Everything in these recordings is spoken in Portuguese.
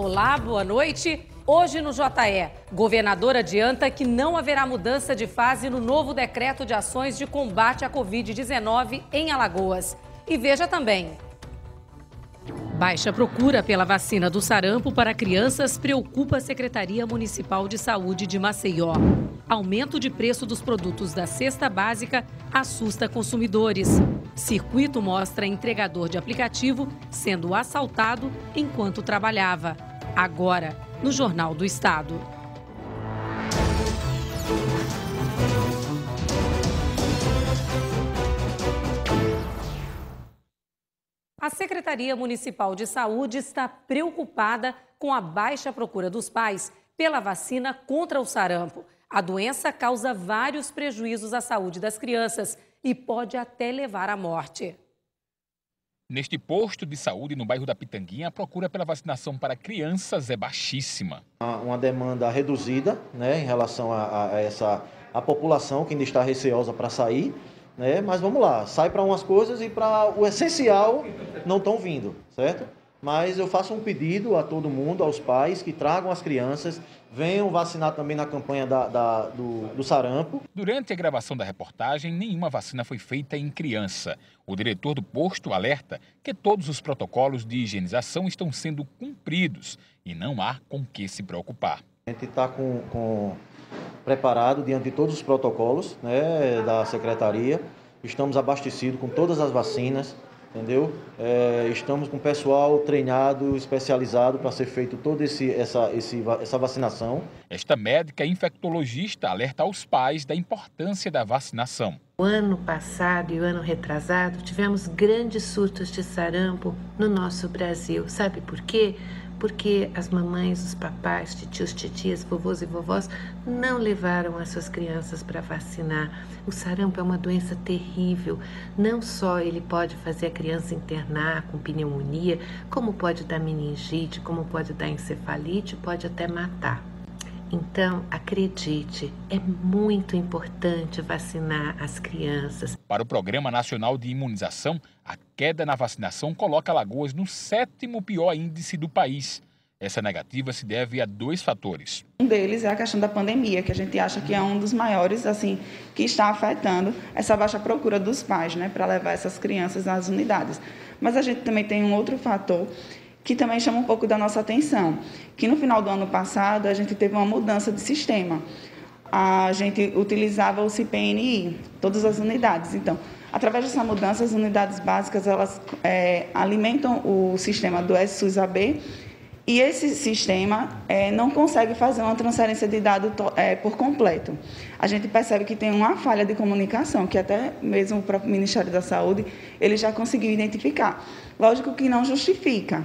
Olá, boa noite. Hoje no JE, governador adianta que não haverá mudança de fase no novo decreto de ações de combate à Covid-19 em Alagoas. E veja também. Baixa procura pela vacina do sarampo para crianças preocupa a Secretaria Municipal de Saúde de Maceió. Aumento de preço dos produtos da cesta básica assusta consumidores. Circuito mostra entregador de aplicativo sendo assaltado enquanto trabalhava agora, no Jornal do Estado. A Secretaria Municipal de Saúde está preocupada com a baixa procura dos pais pela vacina contra o sarampo. A doença causa vários prejuízos à saúde das crianças e pode até levar à morte. Neste posto de saúde no bairro da Pitanguinha, a procura pela vacinação para crianças é baixíssima. Uma demanda reduzida né, em relação a, a essa a população que ainda está receosa para sair, né, mas vamos lá, sai para umas coisas e para o essencial não estão vindo, certo? Mas eu faço um pedido a todo mundo, aos pais, que tragam as crianças, venham vacinar também na campanha da, da, do, do sarampo. Durante a gravação da reportagem, nenhuma vacina foi feita em criança. O diretor do posto alerta que todos os protocolos de higienização estão sendo cumpridos e não há com que se preocupar. A gente está com, com, preparado diante de todos os protocolos né, da secretaria. Estamos abastecidos com todas as vacinas entendeu? É, estamos com pessoal treinado, especializado para ser feito toda esse, essa, esse, essa vacinação. Esta médica infectologista alerta aos pais da importância da vacinação. O ano passado e o ano retrasado tivemos grandes surtos de sarampo no nosso Brasil. Sabe por quê? porque as mamães, os papais, titios, titias, vovôs e vovós não levaram as suas crianças para vacinar. O sarampo é uma doença terrível. Não só ele pode fazer a criança internar com pneumonia, como pode dar meningite, como pode dar encefalite, pode até matar. Então, acredite, é muito importante vacinar as crianças. Para o Programa Nacional de Imunização, a queda na vacinação coloca Lagoas no sétimo pior índice do país. Essa negativa se deve a dois fatores. Um deles é a questão da pandemia, que a gente acha que é um dos maiores, assim, que está afetando essa baixa procura dos pais, né, para levar essas crianças às unidades. Mas a gente também tem um outro fator que também chama um pouco da nossa atenção, que no final do ano passado a gente teve uma mudança de sistema. A gente utilizava o CPNI, todas as unidades. Então, através dessa mudança, as unidades básicas elas é, alimentam o sistema do SUS-AB e esse sistema é, não consegue fazer uma transferência de dados é, por completo. A gente percebe que tem uma falha de comunicação, que até mesmo o próprio Ministério da Saúde ele já conseguiu identificar. Lógico que não justifica,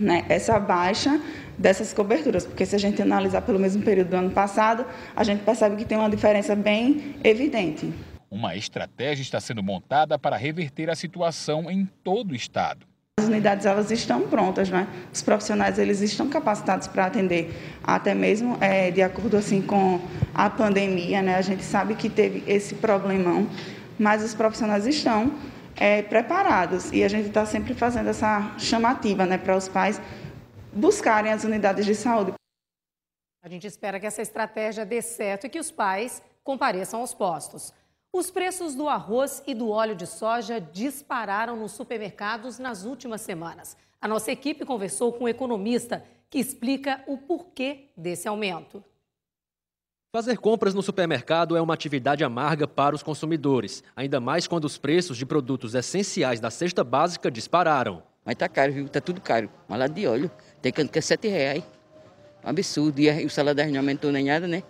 né, essa baixa dessas coberturas, porque se a gente analisar pelo mesmo período do ano passado, a gente percebe que tem uma diferença bem evidente. Uma estratégia está sendo montada para reverter a situação em todo o estado. As unidades elas estão prontas, né? Os profissionais eles estão capacitados para atender, até mesmo é, de acordo assim com a pandemia, né? A gente sabe que teve esse problemão, mas os profissionais estão é, preparados. E a gente está sempre fazendo essa chamativa né, para os pais buscarem as unidades de saúde. A gente espera que essa estratégia dê certo e que os pais compareçam aos postos. Os preços do arroz e do óleo de soja dispararam nos supermercados nas últimas semanas. A nossa equipe conversou com um economista que explica o porquê desse aumento. Fazer compras no supermercado é uma atividade amarga para os consumidores, ainda mais quando os preços de produtos essenciais da cesta básica dispararam. Mas tá caro, viu? Tá tudo caro. Malá de óleo, tem canto que é 7 reais. Um absurdo. E o salário não aumentou nem nada, né?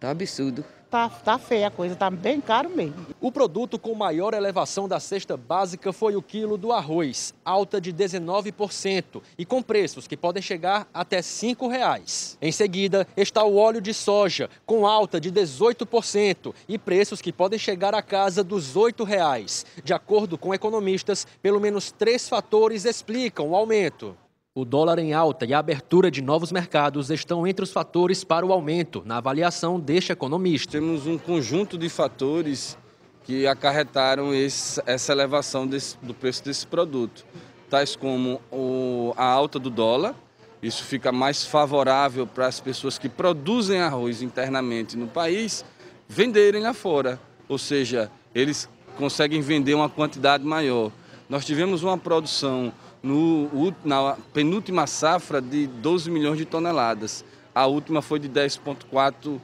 Tá um absurdo tá, tá feia a coisa, tá bem caro mesmo. O produto com maior elevação da cesta básica foi o quilo do arroz, alta de 19% e com preços que podem chegar até R$ 5,00. Em seguida está o óleo de soja, com alta de 18% e preços que podem chegar à casa dos R$ 8,00. De acordo com economistas, pelo menos três fatores explicam o aumento. O dólar em alta e a abertura de novos mercados estão entre os fatores para o aumento, na avaliação deste economista. Temos um conjunto de fatores que acarretaram esse, essa elevação desse, do preço desse produto, tais como o, a alta do dólar, isso fica mais favorável para as pessoas que produzem arroz internamente no país venderem lá fora, ou seja, eles conseguem vender uma quantidade maior. Nós tivemos uma produção no, na penúltima safra de 12 milhões de toneladas. A última foi de 10,4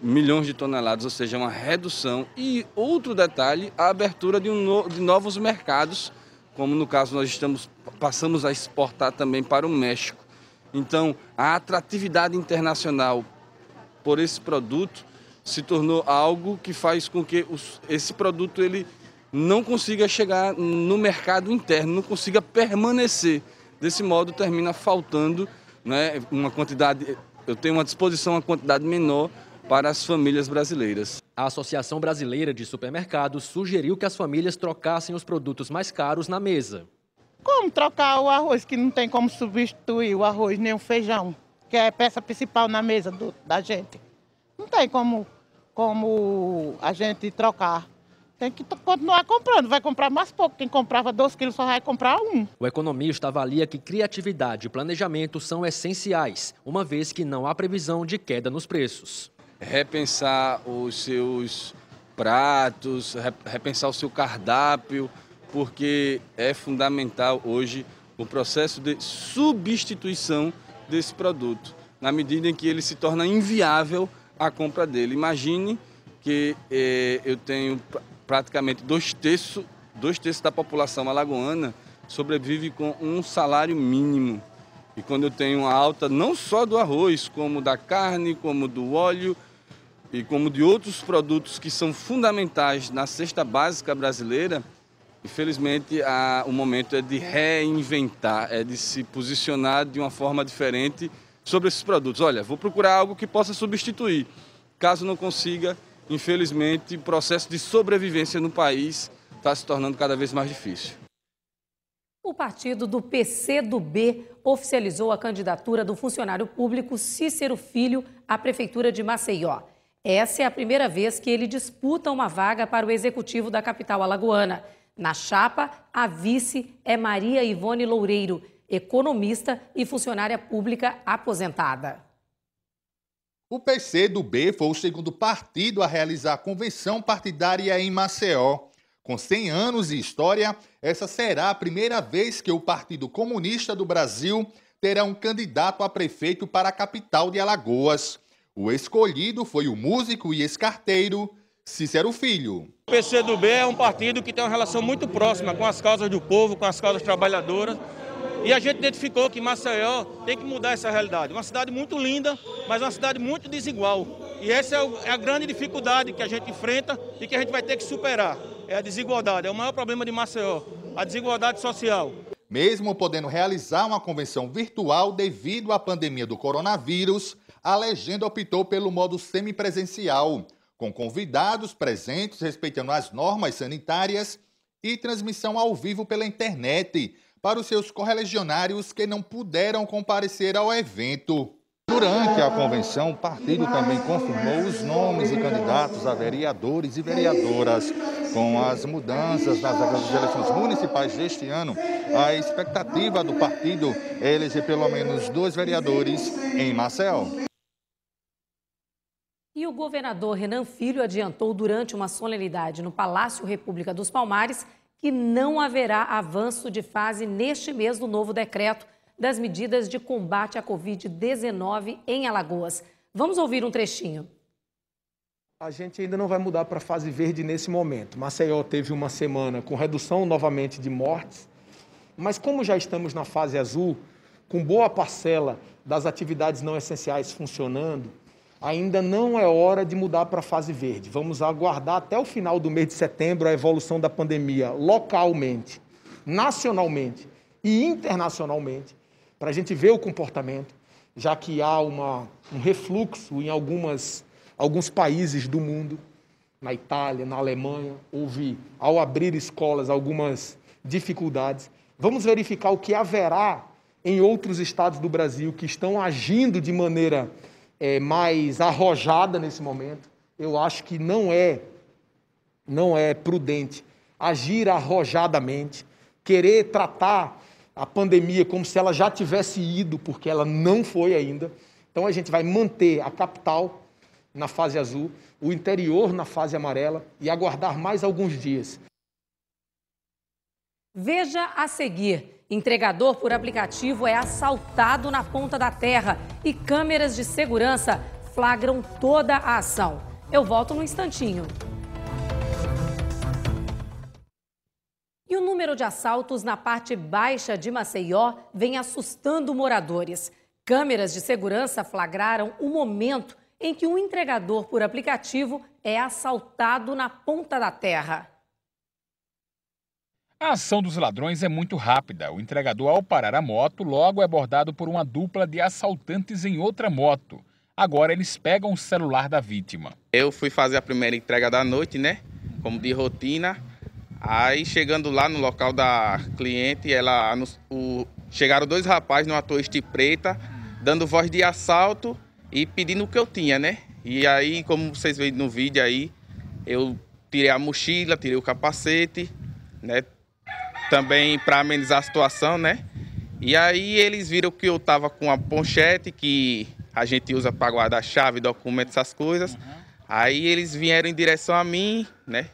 milhões de toneladas, ou seja, uma redução. E outro detalhe, a abertura de, um no, de novos mercados, como no caso nós estamos passamos a exportar também para o México. Então, a atratividade internacional por esse produto se tornou algo que faz com que os, esse produto ele não consiga chegar no mercado interno, não consiga permanecer. Desse modo, termina faltando né, uma quantidade, eu tenho uma disposição, uma quantidade menor para as famílias brasileiras. A Associação Brasileira de Supermercados sugeriu que as famílias trocassem os produtos mais caros na mesa. Como trocar o arroz, que não tem como substituir o arroz nem o feijão, que é a peça principal na mesa do, da gente? Não tem como, como a gente trocar. Tem que continuar comprando, vai comprar mais pouco. Quem comprava 2 quilos só vai comprar um. O economista avalia que criatividade e planejamento são essenciais, uma vez que não há previsão de queda nos preços. Repensar os seus pratos, repensar o seu cardápio, porque é fundamental hoje o processo de substituição desse produto, na medida em que ele se torna inviável a compra dele. Imagine que eh, eu tenho praticamente dois terços, dois terços da população alagoana sobrevive com um salário mínimo. E quando eu tenho uma alta não só do arroz, como da carne, como do óleo e como de outros produtos que são fundamentais na cesta básica brasileira, infelizmente a, o momento é de reinventar, é de se posicionar de uma forma diferente sobre esses produtos. Olha, vou procurar algo que possa substituir. Caso não consiga, infelizmente, o processo de sobrevivência no país está se tornando cada vez mais difícil. O partido do PCdoB oficializou a candidatura do funcionário público Cícero Filho à Prefeitura de Maceió. Essa é a primeira vez que ele disputa uma vaga para o executivo da capital alagoana. Na chapa, a vice é Maria Ivone Loureiro, economista e funcionária pública aposentada. O PC do B foi o segundo partido a realizar a convenção partidária em Maceió. Com 100 anos de história, essa será a primeira vez que o Partido Comunista do Brasil terá um candidato a prefeito para a capital de Alagoas. O escolhido foi o músico e escarteiro Cícero Filho. O PC do B é um partido que tem uma relação muito próxima com as causas do povo, com as causas trabalhadoras. E a gente identificou que Maceió tem que mudar essa realidade. Uma cidade muito linda, mas uma cidade muito desigual. E essa é, é a grande dificuldade que a gente enfrenta e que a gente vai ter que superar. É a desigualdade, é o maior problema de Maceió, a desigualdade social. Mesmo podendo realizar uma convenção virtual devido à pandemia do coronavírus, a legenda optou pelo modo semipresencial, com convidados presentes respeitando as normas sanitárias e transmissão ao vivo pela internet, para os seus correligionários que não puderam comparecer ao evento. Durante a convenção, o partido também confirmou os nomes de candidatos a vereadores e vereadoras. Com as mudanças nas eleições municipais deste ano, a expectativa do partido é eleger pelo menos dois vereadores em Marcel. E o governador Renan Filho adiantou durante uma solenidade no Palácio República dos Palmares que não haverá avanço de fase neste mês do novo decreto das medidas de combate à Covid-19 em Alagoas. Vamos ouvir um trechinho. A gente ainda não vai mudar para a fase verde nesse momento. Maceió teve uma semana com redução novamente de mortes, mas como já estamos na fase azul, com boa parcela das atividades não essenciais funcionando, ainda não é hora de mudar para a fase verde. Vamos aguardar até o final do mês de setembro a evolução da pandemia localmente, nacionalmente e internacionalmente, para a gente ver o comportamento, já que há uma, um refluxo em algumas, alguns países do mundo, na Itália, na Alemanha, houve, ao abrir escolas, algumas dificuldades. Vamos verificar o que haverá em outros estados do Brasil que estão agindo de maneira é, mais arrojada nesse momento. Eu acho que não é, não é prudente agir arrojadamente, querer tratar a pandemia como se ela já tivesse ido, porque ela não foi ainda. Então a gente vai manter a capital na fase azul, o interior na fase amarela e aguardar mais alguns dias. Veja a seguir. Entregador por aplicativo é assaltado na ponta da terra e câmeras de segurança flagram toda a ação. Eu volto num instantinho. E o número de assaltos na parte baixa de Maceió vem assustando moradores. Câmeras de segurança flagraram o momento em que um entregador por aplicativo é assaltado na ponta da terra. A ação dos ladrões é muito rápida. O entregador, ao parar a moto, logo é abordado por uma dupla de assaltantes em outra moto. Agora eles pegam o celular da vítima. Eu fui fazer a primeira entrega da noite, né? Como de rotina. Aí chegando lá no local da cliente, ela o, chegaram dois rapazes numa toiste preta, dando voz de assalto e pedindo o que eu tinha, né? E aí, como vocês veem no vídeo aí, eu tirei a mochila, tirei o capacete, né? também para amenizar a situação, né? E aí eles viram que eu estava com a ponchete que a gente usa para guardar chave, documentos, essas coisas. Uhum. Aí eles vieram em direção a mim, né?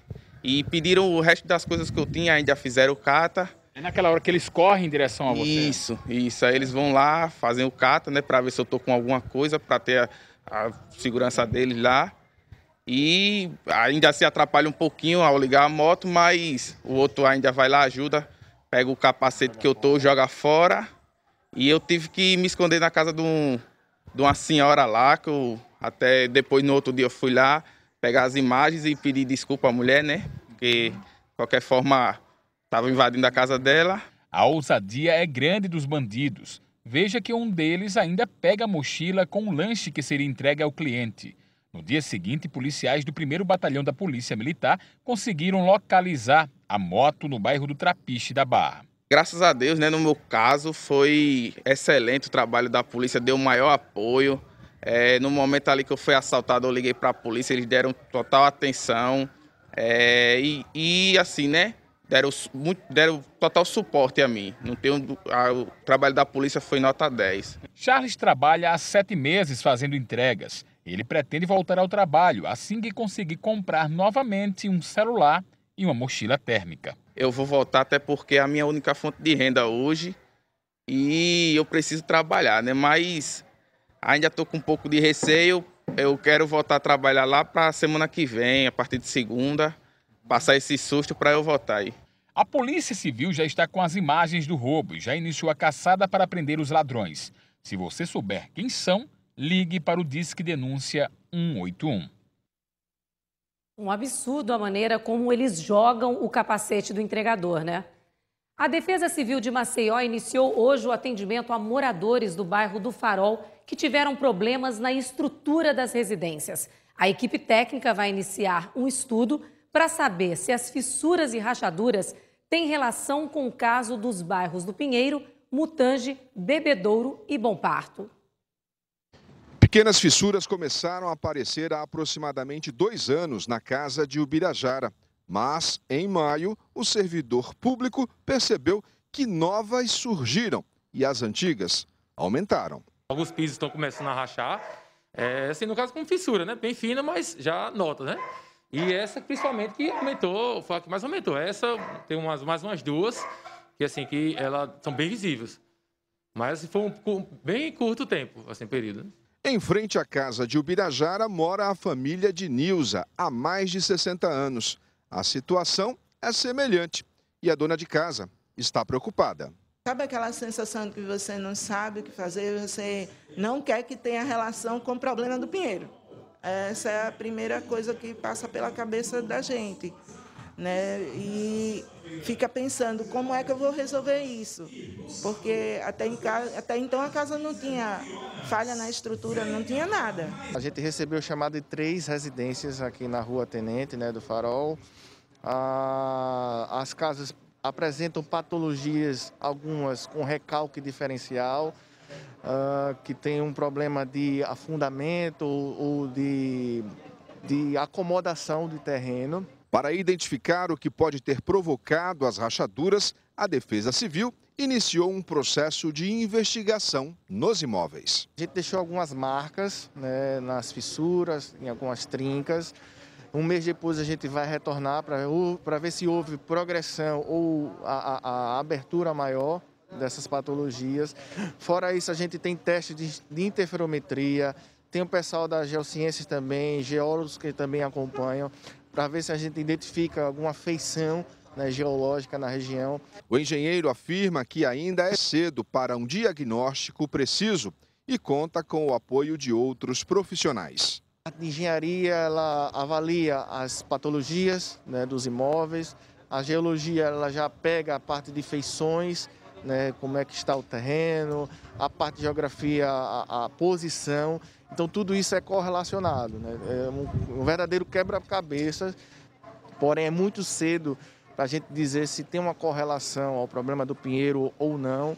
E pediram o resto das coisas que eu tinha, ainda fizeram o cata. É naquela hora que eles correm em direção a você? Isso, isso. Aí eles vão lá, fazem o cata, né? Para ver se eu tô com alguma coisa, para ter a, a segurança deles lá. E ainda se atrapalha um pouquinho ao ligar a moto, mas o outro ainda vai lá, ajuda, pega o capacete que eu tô, joga fora. E eu tive que me esconder na casa de, um, de uma senhora lá, que eu até depois no outro dia eu fui lá pegar as imagens e pedir desculpa à mulher, né? Porque de qualquer forma estava invadindo a casa dela. A ousadia é grande dos bandidos. Veja que um deles ainda pega a mochila com o lanche que seria entregue ao cliente. No dia seguinte, policiais do 1 Batalhão da Polícia Militar conseguiram localizar a moto no bairro do Trapiche da Barra. Graças a Deus, né, no meu caso, foi excelente o trabalho da polícia, deu maior apoio. É, no momento ali que eu fui assaltado, eu liguei para a polícia, eles deram total atenção. É, e, e, assim, né, deram, muito, deram total suporte a mim. Não tenho, a, o trabalho da polícia foi nota 10. Charles trabalha há sete meses fazendo entregas. Ele pretende voltar ao trabalho assim que conseguir comprar novamente um celular e uma mochila térmica. Eu vou voltar até porque é a minha única fonte de renda hoje e eu preciso trabalhar, né? Mas ainda estou com um pouco de receio. Eu quero voltar a trabalhar lá para a semana que vem, a partir de segunda, passar esse susto para eu voltar aí. A Polícia Civil já está com as imagens do roubo e já iniciou a caçada para prender os ladrões. Se você souber quem são, ligue para o Disque Denúncia 181. Um absurdo a maneira como eles jogam o capacete do entregador, né? A Defesa Civil de Maceió iniciou hoje o atendimento a moradores do bairro do Farol que tiveram problemas na estrutura das residências. A equipe técnica vai iniciar um estudo para saber se as fissuras e rachaduras têm relação com o caso dos bairros do Pinheiro, Mutange, Bebedouro e Bom Parto. Pequenas fissuras começaram a aparecer há aproximadamente dois anos na casa de Ubirajara. Mas, em maio, o servidor público percebeu que novas surgiram e as antigas aumentaram. Alguns pisos estão começando a rachar, é, assim, no caso com fissura, né? Bem fina, mas já nota, né? E essa, principalmente, que aumentou, foi a que mais aumentou. Essa, tem umas, mais umas duas, que assim, que elas são bem visíveis. Mas foi um, um bem curto tempo, assim, período. Né? Em frente à casa de Ubirajara mora a família de Nilza, há mais de 60 anos. A situação é semelhante e a dona de casa está preocupada. Sabe aquela sensação de que você não sabe o que fazer, você não quer que tenha relação com o problema do pinheiro? Essa é a primeira coisa que passa pela cabeça da gente né? E fica pensando como é que eu vou resolver isso, porque até, casa, até então a casa não tinha falha na estrutura, não tinha nada. A gente recebeu o chamado de três residências aqui na rua Tenente, né, do Farol. Ah, as casas apresentam patologias, algumas com recalque diferencial. Ah, que tem um problema de afundamento ou de, de acomodação de terreno. Para identificar o que pode ter provocado as rachaduras, a Defesa Civil iniciou um processo de investigação nos imóveis. A gente deixou algumas marcas né, nas fissuras, em algumas trincas. Um mês depois a gente vai retornar para ver se houve progressão ou a, a, a, abertura maior dessas patologias. Fora isso, a gente tem teste de, de interferometria, tem o pessoal da geociências também, geólogos que também acompanham para ver se a gente identifica alguma feição né, geológica na região. O engenheiro afirma que ainda é cedo para um diagnóstico preciso e conta com o apoio de outros profissionais. A engenharia ela avalia as patologias né, dos imóveis, a geologia ela já pega a parte de feições, né, como é que está o terreno, a parte de geografia, a, a posição então tudo isso é correlacionado, né? é um, um verdadeiro quebra-cabeça, porém é muito cedo para a gente dizer se tem uma correlação ao problema do Pinheiro ou não.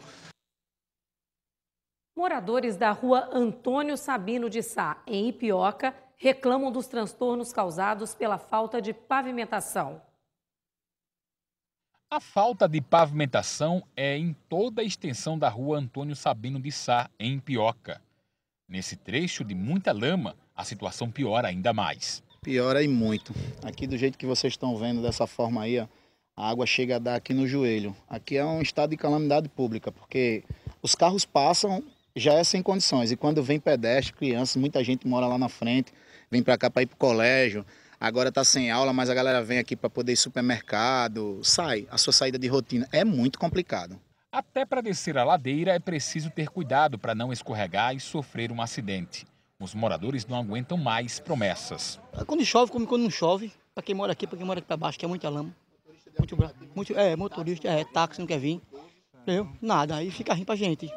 Moradores da rua Antônio Sabino de Sá, em Ipioca, reclamam dos transtornos causados pela falta de pavimentação. A falta de pavimentação é em toda a extensão da rua Antônio Sabino de Sá, em Pioca. Nesse trecho de muita lama, a situação piora ainda mais. Piora e muito. Aqui do jeito que vocês estão vendo dessa forma aí, ó, a água chega a dar aqui no joelho. Aqui é um estado de calamidade pública, porque os carros passam, já é sem condições. E quando vem pedestre, criança, muita gente mora lá na frente, vem para cá para ir para o colégio. Agora está sem aula, mas a galera vem aqui para poder ir supermercado, sai. A sua saída de rotina é muito complicado. Até para descer a ladeira é preciso ter cuidado para não escorregar e sofrer um acidente. Os moradores não aguentam mais promessas. Ah, quando chove, como quando não chove, para quem mora aqui, para quem mora aqui para baixo, que é muita lama. Muito, muito, é, motorista, é, táxi, não quer vir. Entendeu? Nada, aí fica rindo para gente.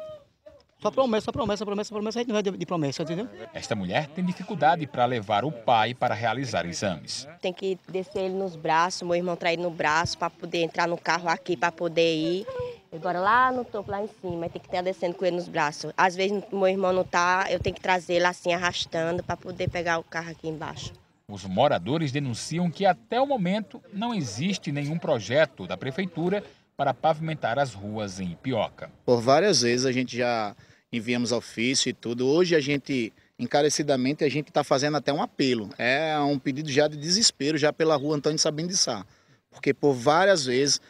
Só promessa, só promessa, promessa, promessa, a gente não vai de promessa, entendeu? Esta mulher tem dificuldade para levar o pai para realizar exames. Tem que descer ele nos braços, meu irmão trair no braço para poder entrar no carro aqui, para poder ir. Agora lá no topo, lá em cima, tem que estar descendo com ele nos braços. Às vezes meu irmão não está eu tenho que trazer ele assim arrastando para poder pegar o carro aqui embaixo. Os moradores denunciam que até o momento não existe nenhum projeto da prefeitura para pavimentar as ruas em Ipioca. Por várias vezes a gente já enviamos ofício e tudo. Hoje a gente encarecidamente a gente está fazendo até um apelo. É um pedido já de desespero já pela rua Antônio Sabino de Sá, porque por várias vezes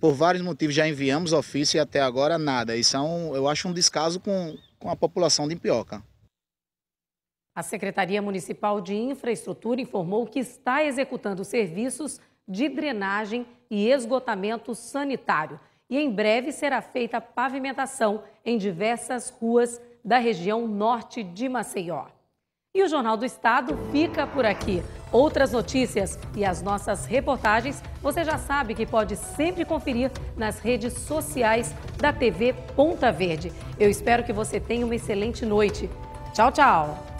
por vários motivos já enviamos ofício e até agora nada. Isso é um, eu acho um descaso com, com a população de Impioca. A Secretaria Municipal de Infraestrutura informou que está executando serviços de drenagem e esgotamento sanitário. E em breve será feita pavimentação em diversas ruas da região norte de Maceió. E o Jornal do Estado fica por aqui. Outras notícias e as nossas reportagens você já sabe que pode sempre conferir nas redes sociais da TV Ponta Verde. Eu espero que você tenha uma excelente noite. Tchau, tchau!